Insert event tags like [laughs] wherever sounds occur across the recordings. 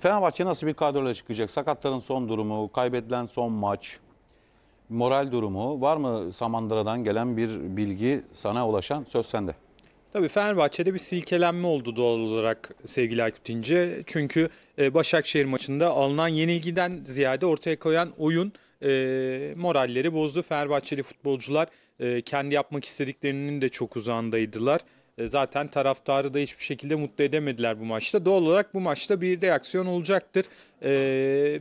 Fenerbahçe nasıl bir kadroyla çıkacak? Sakatların son durumu, kaybedilen son maç, moral durumu var mı Samandıra'dan gelen bir bilgi sana ulaşan? Söz sende. Tabii Fenerbahçe'de bir silkelenme oldu doğal olarak sevgili Aykut İnce. Çünkü e, Başakşehir maçında alınan yenilgiden ziyade ortaya koyan oyun e, moralleri bozdu. Fenerbahçeli futbolcular e, kendi yapmak istediklerinin de çok uzağındaydılar. E, zaten taraftarı da hiçbir şekilde mutlu edemediler bu maçta. Doğal olarak bu maçta bir reaksiyon olacaktır. E,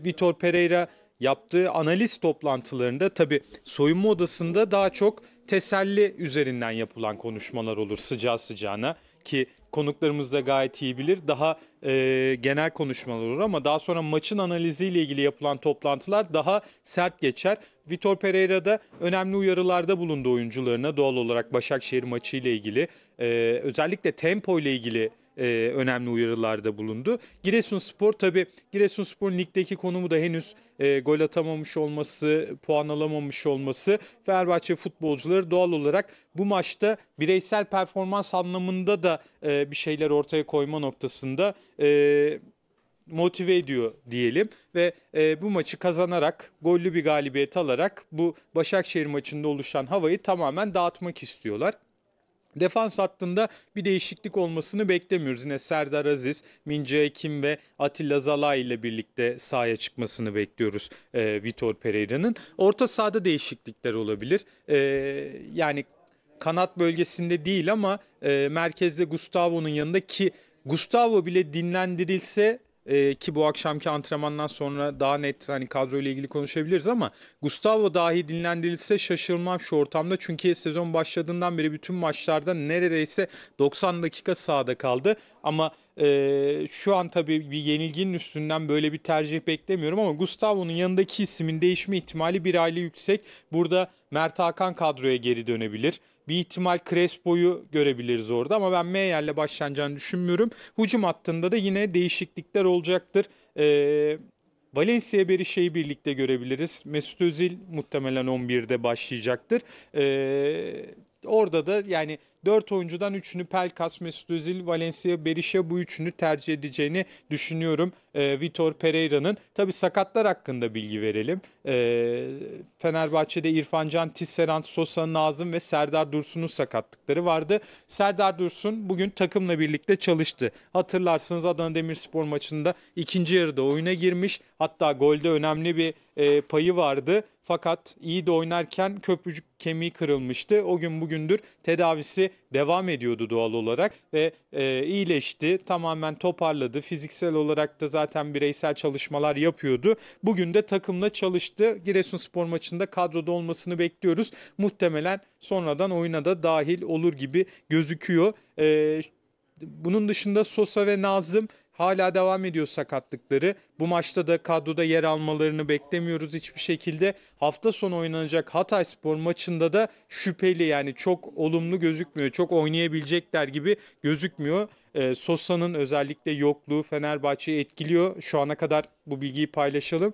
Vitor Pereira yaptığı analiz toplantılarında tabi soyunma odasında daha çok teselli üzerinden yapılan konuşmalar olur sıcağı sıcağına ki konuklarımız da gayet iyi bilir. Daha e, genel konuşmalar olur ama daha sonra maçın analiziyle ilgili yapılan toplantılar daha sert geçer. Vitor Pereira da önemli uyarılarda bulundu oyuncularına doğal olarak Başakşehir maçı ile ilgili. E, özellikle tempo ile ilgili e, önemli uyarılarda bulundu. Giresunspor tabi Giresunspor ligdeki konumu da henüz e, gol atamamış olması, puan alamamış olması Fenerbahçe futbolcuları doğal olarak bu maçta bireysel performans anlamında da e, bir şeyler ortaya koyma noktasında e, motive ediyor diyelim ve e, bu maçı kazanarak gollü bir galibiyet alarak bu Başakşehir maçında oluşan havayı tamamen dağıtmak istiyorlar. Defans hattında bir değişiklik olmasını beklemiyoruz. Yine Serdar Aziz, Mince Ekim ve Atilla Zalay ile birlikte sahaya çıkmasını bekliyoruz e, Vitor Pereira'nın. Orta sahada değişiklikler olabilir. E, yani kanat bölgesinde değil ama e, merkezde Gustavo'nun yanında ki Gustavo bile dinlendirilse e, ki bu akşamki antrenmandan sonra daha net hani kadro ile ilgili konuşabiliriz ama Gustavo dahi dinlendirilse şaşırmam şu ortamda. Çünkü sezon başladığından beri bütün maçlarda neredeyse 90 dakika sahada kaldı. Ama e, şu an tabii bir yenilginin üstünden böyle bir tercih beklemiyorum ama Gustavo'nun yanındaki ismin değişme ihtimali bir aile yüksek. Burada Mert Hakan kadroya geri dönebilir. Bir ihtimal Crespo'yu görebiliriz orada ama ben Meyer'le başlanacağını düşünmüyorum. hucum hattında da yine değişiklikler olacaktır. Eee Valencia Berişe'yi birlikte görebiliriz. Mesut Özil muhtemelen 11'de başlayacaktır. Ee, orada da yani 4 oyuncudan 3'ünü Pelkas, Mesut Özil, Valencia, Berisha bu üçünü tercih edeceğini düşünüyorum e, Vitor Pereira'nın. Tabi sakatlar hakkında bilgi verelim. E, Fenerbahçe'de İrfan Can, Tisserant, Sosa, Nazım ve Serdar Dursun'un sakatlıkları vardı. Serdar Dursun bugün takımla birlikte çalıştı. Hatırlarsınız Adana Demirspor maçında ikinci yarıda oyuna girmiş. Hatta golde önemli bir e, payı vardı. Fakat iyi de oynarken köprücük kemiği kırılmıştı. O gün bugündür tedavisi devam ediyordu doğal olarak ve e, iyileşti, tamamen toparladı. Fiziksel olarak da zaten bireysel çalışmalar yapıyordu. Bugün de takımla çalıştı. giresun spor maçında kadroda olmasını bekliyoruz. Muhtemelen sonradan oyuna da dahil olur gibi gözüküyor. E, bunun dışında Sosa ve Nazım hala devam ediyor sakatlıkları. Bu maçta da kadroda yer almalarını beklemiyoruz hiçbir şekilde. Hafta sonu oynanacak Hatay Spor maçında da şüpheli yani çok olumlu gözükmüyor. Çok oynayabilecekler gibi gözükmüyor. E, Sosa'nın özellikle yokluğu Fenerbahçe'yi etkiliyor. Şu ana kadar bu bilgiyi paylaşalım.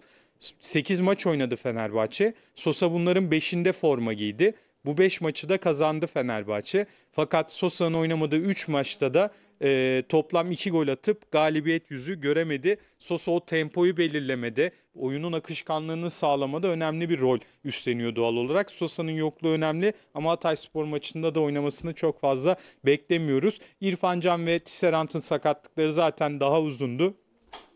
8 maç oynadı Fenerbahçe. Sosa bunların 5'inde forma giydi. Bu 5 maçı da kazandı Fenerbahçe. Fakat Sosa'nın oynamadığı 3 maçta da e, toplam 2 gol atıp galibiyet yüzü göremedi. Sosa o tempoyu belirlemede, oyunun akışkanlığını sağlamada önemli bir rol üstleniyor doğal olarak. Sosa'nın yokluğu önemli ama Hatay Spor maçında da oynamasını çok fazla beklemiyoruz. İrfan Can ve Tisserant'ın sakatlıkları zaten daha uzundu.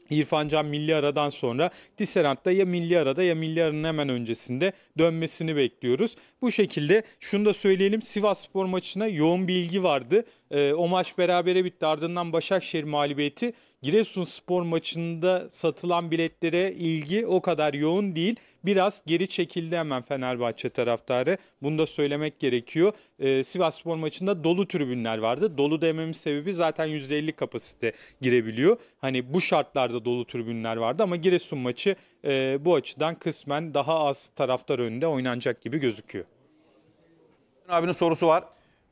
İrfan Can milli aradan sonra Tisserant'ta ya milli arada ya milli aranın hemen öncesinde dönmesini bekliyoruz. Bu şekilde şunu da söyleyelim Sivas Spor maçına yoğun bir ilgi vardı. E, o maç berabere bitti. Ardından Başakşehir mağlubiyeti. Giresun spor maçında satılan biletlere ilgi o kadar yoğun değil. Biraz geri çekildi hemen Fenerbahçe taraftarı. Bunu da söylemek gerekiyor. E, Sivas spor maçında dolu tribünler vardı. Dolu dememin sebebi zaten %50 kapasite girebiliyor. Hani bu şartlarda dolu tribünler vardı ama Giresun maçı e, bu açıdan kısmen daha az taraftar önünde oynanacak gibi gözüküyor. Abinin sorusu var.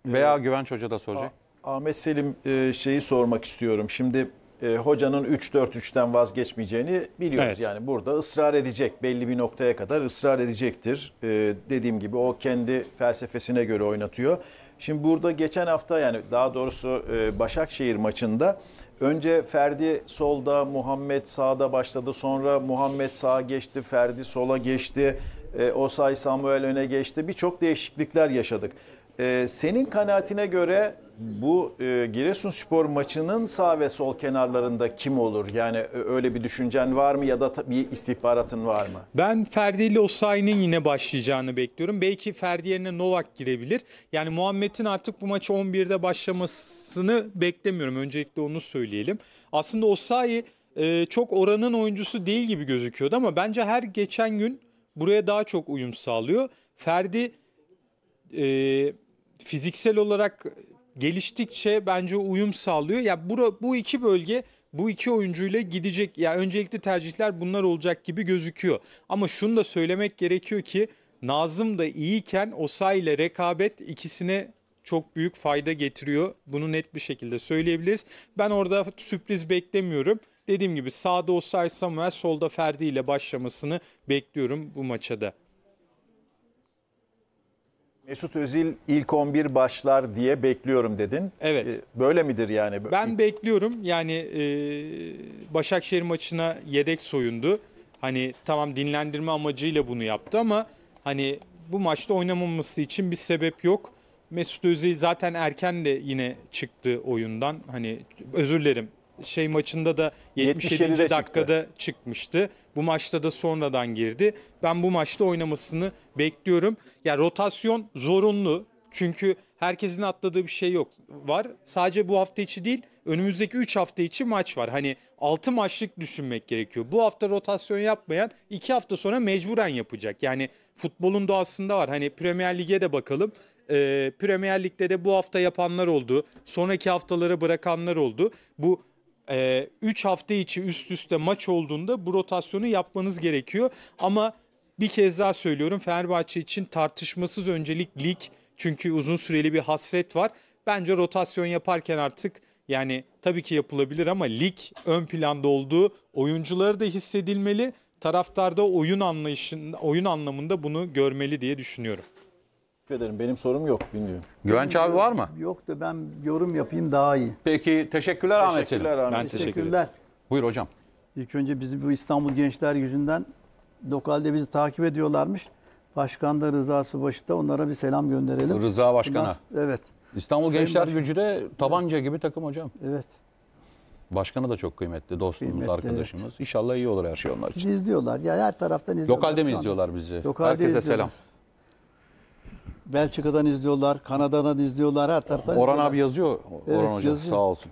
Veya ee, Güvenç Hoca da soracak. Aa. Ahmet Selim e, şeyi sormak istiyorum. Şimdi e, hocanın 3-4-3'ten vazgeçmeyeceğini biliyoruz. Evet. Yani burada ısrar edecek. Belli bir noktaya kadar ısrar edecektir. E, dediğim gibi o kendi felsefesine göre oynatıyor. Şimdi burada geçen hafta yani daha doğrusu Başakşehir maçında önce Ferdi solda, Muhammed sağda başladı. Sonra Muhammed sağa geçti, Ferdi sola geçti. E, Osay Samuel öne geçti. Birçok değişiklikler yaşadık. senin kanaatine göre bu e, Giresunspor maçının sağ ve sol kenarlarında kim olur? Yani e, öyle bir düşüncen var mı ya da bir istihbaratın var mı? Ben Ferdi ile Osayi'nin yine başlayacağını bekliyorum. Belki Ferdi yerine Novak girebilir. Yani Muhammed'in artık bu maçı 11'de başlamasını beklemiyorum. Öncelikle onu söyleyelim. Aslında Osayi e, çok oranın oyuncusu değil gibi gözüküyordu ama bence her geçen gün buraya daha çok uyum sağlıyor. Ferdi e, fiziksel olarak geliştikçe bence uyum sağlıyor. Ya bura, bu iki bölge bu iki oyuncuyla gidecek. Ya öncelikli tercihler bunlar olacak gibi gözüküyor. Ama şunu da söylemek gerekiyor ki Nazım da iyiyken Osa ile rekabet ikisine çok büyük fayda getiriyor. Bunu net bir şekilde söyleyebiliriz. Ben orada sürpriz beklemiyorum. Dediğim gibi sağda Osay Samuel, solda Ferdi ile başlamasını bekliyorum bu maçada. Mesut Özil ilk 11 başlar diye bekliyorum dedin. Evet. E, böyle midir yani? Ben bekliyorum. Yani e, Başakşehir maçına yedek soyundu. Hani tamam dinlendirme amacıyla bunu yaptı ama hani bu maçta oynamaması için bir sebep yok. Mesut Özil zaten erken de yine çıktı oyundan. Hani özür dilerim şey maçında da 77. 77'de dakikada çıktı. çıkmıştı. Bu maçta da sonradan girdi. Ben bu maçta oynamasını bekliyorum. Ya rotasyon zorunlu. Çünkü herkesin atladığı bir şey yok. Var. Sadece bu hafta içi değil, önümüzdeki 3 hafta içi maç var. Hani 6 maçlık düşünmek gerekiyor. Bu hafta rotasyon yapmayan 2 hafta sonra mecburen yapacak. Yani futbolun doğasında var. Hani Premier Lig'e de bakalım. Ee, Premier Lig'de de bu hafta yapanlar oldu. Sonraki haftalara bırakanlar oldu. Bu 3 e, hafta içi üst üste maç olduğunda bu rotasyonu yapmanız gerekiyor. Ama bir kez daha söylüyorum Fenerbahçe için tartışmasız öncelik lig. Çünkü uzun süreli bir hasret var. Bence rotasyon yaparken artık yani tabii ki yapılabilir ama lig ön planda olduğu oyuncuları da hissedilmeli. taraftar da oyun anlayışın oyun anlamında bunu görmeli diye düşünüyorum. Teşekkür ederim. Benim sorum yok. Bilmiyorum. Güvenç abi var mı? Yok da Ben yorum yapayım daha iyi. Peki teşekkürler Ahmet Selim. Teşekkürler Ahmet. Ben Teşekkürler. Buyur hocam. İlk önce bizim bu İstanbul gençler yüzünden lokalde bizi takip ediyorlarmış. Başkan da Rıza Subaşı da onlara bir selam gönderelim. Rıza Başkan'a. Bunlar, evet. İstanbul Sayın Gençler Baş... Gücü de tabanca gibi takım hocam. Evet. Başkanı da çok kıymetli dostumuz, kıymetli, arkadaşımız. Evet. İnşallah iyi olur her şey onlar için. Bizi izliyorlar. Yani her taraftan izliyorlar. Lokalde mi izliyorlar bizi? Lokalde Herkese izliyorlar. selam. Belçika'dan izliyorlar, Kanada'dan izliyorlar, her taraftan. Orhan izliyorlar. abi yazıyor. Evet, Hoca yazıyor. sağ olsun.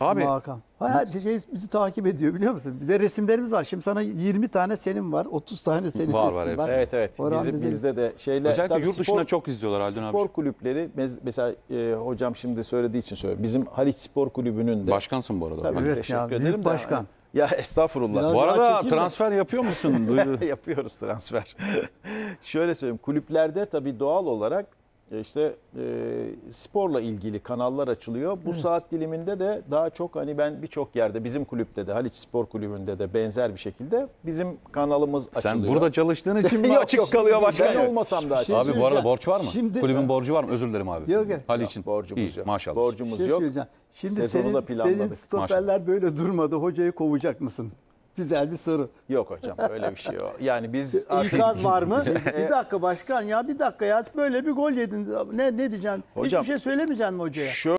Abi. Hakan. Ha, şey, bizi takip ediyor biliyor musun? Bir de resimlerimiz var. Şimdi sana 20 tane senin var. 30 tane [laughs] senin var, var, var. Evet evet. Bizim, bizim... bizde de şeyler. Özellikle yurt dışında spor, çok izliyorlar Haldun abi. Spor kulüpleri mesela e, hocam şimdi söylediği için söylüyorum. Bizim Haliç Spor Kulübü'nün de. Başkansın bu arada. Tabii, evet, teşekkür ya, ederim. Büyük başkan. De, ya estağfurullah. Biraz Bu arada transfer mi? yapıyor musun? [laughs] Yapıyoruz transfer. [laughs] Şöyle söyleyeyim kulüplerde tabii doğal olarak e, işte e, sporla ilgili kanallar açılıyor. Bu evet. saat diliminde de daha çok hani ben birçok yerde bizim kulüpte de Haliç Spor Kulübü'nde de benzer bir şekilde bizim kanalımız açılıyor. Sen burada çalıştığın için mi [laughs] yok, açık yok, kalıyor başka? Ben olmasam da açık. Abi bu arada borç var mı? Şimdi, Kulübün borcu var mı? Özür dilerim abi. Yok, yok. Haliç'in. Borcumuz İyi, yok. Maşallah. Borcumuz şey yok. Şimdi Sezonu senin, da planladık. senin stoperler maşallah. böyle durmadı. Hocayı kovacak mısın? Güzel bir soru. Yok hocam öyle bir şey yok. Yani biz [laughs] artık... İkaz var mı? [laughs] bir dakika başkan ya bir dakika ya böyle bir gol yedin. Ne ne diyeceksin? Hocam, Hiçbir şey söylemeyeceksin mi hocaya? Şöyle...